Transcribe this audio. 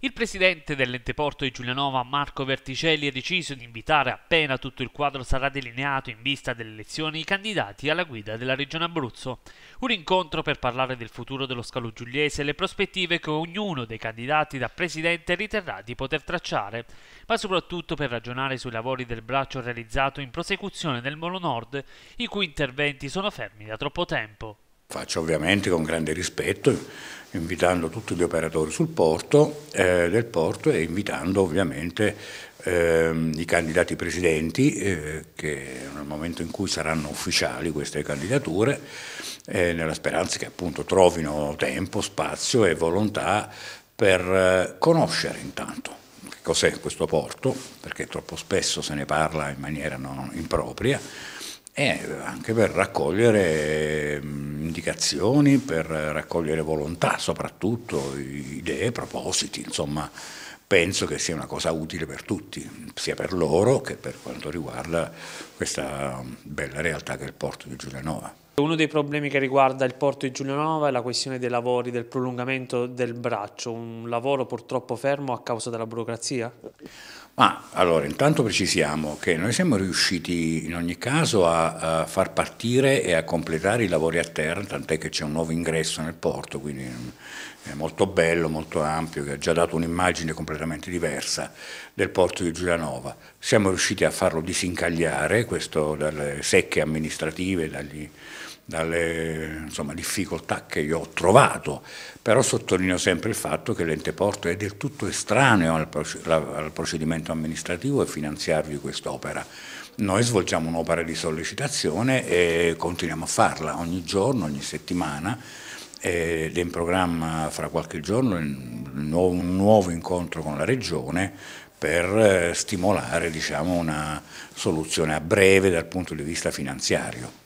Il presidente dell'ente porto di Giulianova, Marco Verticelli, ha deciso di invitare appena tutto il quadro sarà delineato in vista delle elezioni i candidati alla guida della Regione Abruzzo. Un incontro per parlare del futuro dello scalo giuliese e le prospettive che ognuno dei candidati da presidente riterrà di poter tracciare, ma soprattutto per ragionare sui lavori del braccio realizzato in prosecuzione nel Molo Nord, i cui interventi sono fermi da troppo tempo. Faccio ovviamente con grande rispetto, invitando tutti gli operatori sul porto, eh, del porto e invitando ovviamente eh, i candidati presidenti, eh, che nel momento in cui saranno ufficiali queste candidature, eh, nella speranza che appunto trovino tempo, spazio e volontà per eh, conoscere intanto che cos'è questo porto, perché troppo spesso se ne parla in maniera non impropria, e anche per raccogliere ehm, indicazioni, per eh, raccogliere volontà, soprattutto idee, propositi, insomma penso che sia una cosa utile per tutti, sia per loro che per quanto riguarda questa bella realtà che è il porto di Giulianova. Uno dei problemi che riguarda il porto di Giulianova è la questione dei lavori, del prolungamento del braccio, un lavoro purtroppo fermo a causa della burocrazia? Ma allora, intanto precisiamo che noi siamo riusciti in ogni caso a, a far partire e a completare i lavori a terra, tant'è che c'è un nuovo ingresso nel porto, quindi mm, è molto bello, molto ampio, che ha già dato un'immagine completamente diversa del porto di Giulianova. Siamo riusciti a farlo disincagliare, questo dalle secche amministrative, dagli dalle insomma, difficoltà che io ho trovato, però sottolineo sempre il fatto che l'ente porto è del tutto estraneo al, procedimento amministrativo e finanziario di quest'opera. Noi svolgiamo un'opera di sollecitazione e continuiamo a farla ogni giorno, ogni settimana ed è in programma fra qualche giorno un nuovo incontro con la Regione per eh, stimolare diciamo, una soluzione a breve dal punto di vista finanziario.